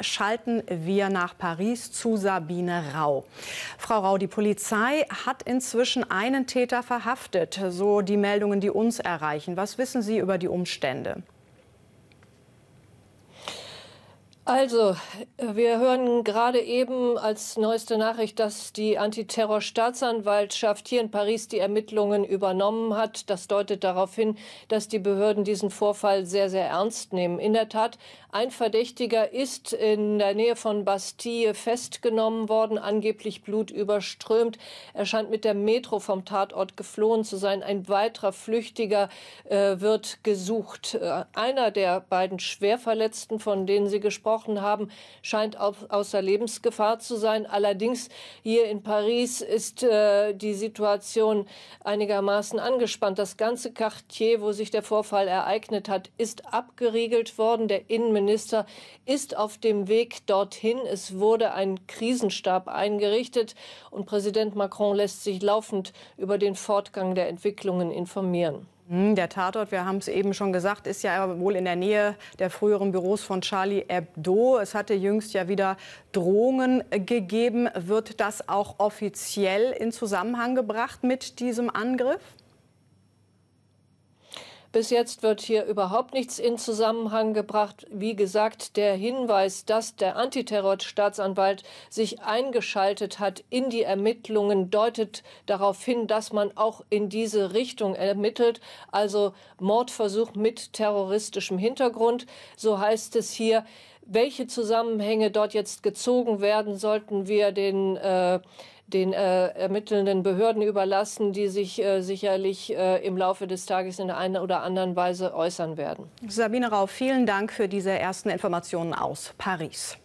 Schalten wir nach Paris zu Sabine Rau. Frau Rau, die Polizei hat inzwischen einen Täter verhaftet, so die Meldungen, die uns erreichen. Was wissen Sie über die Umstände? Also, wir hören gerade eben als neueste Nachricht, dass die Antiterrorstaatsanwaltschaft hier in Paris die Ermittlungen übernommen hat. Das deutet darauf hin, dass die Behörden diesen Vorfall sehr, sehr ernst nehmen. In der Tat, ein Verdächtiger ist in der Nähe von Bastille festgenommen worden, angeblich blutüberströmt. Er scheint mit der Metro vom Tatort geflohen zu sein. Ein weiterer Flüchtiger äh, wird gesucht. Äh, einer der beiden Schwerverletzten, von denen Sie gesprochen gesprochen haben, scheint auf, außer Lebensgefahr zu sein. Allerdings hier in Paris ist äh, die Situation einigermaßen angespannt. Das ganze Quartier, wo sich der Vorfall ereignet hat, ist abgeriegelt worden. Der Innenminister ist auf dem Weg dorthin. Es wurde ein Krisenstab eingerichtet und Präsident Macron lässt sich laufend über den Fortgang der Entwicklungen informieren. Hm, der Tatort, wir haben es eben schon gesagt, ist ja wohl in der Nähe der früheren Büros von Charlie Hebdo. Es hatte jüngst ja wieder Drohungen gegeben. Wird das auch offiziell in Zusammenhang gebracht mit diesem Angriff? Bis jetzt wird hier überhaupt nichts in Zusammenhang gebracht. Wie gesagt, der Hinweis, dass der Antiterrorstaatsanwalt sich eingeschaltet hat in die Ermittlungen, deutet darauf hin, dass man auch in diese Richtung ermittelt, also Mordversuch mit terroristischem Hintergrund. So heißt es hier, welche Zusammenhänge dort jetzt gezogen werden, sollten wir den, äh, den äh, ermittelnden Behörden überlassen, die sich äh, sicherlich äh, im Laufe des Tages in der einen oder anderen Weise äußern werden. Sabine Rau, vielen Dank für diese ersten Informationen aus Paris.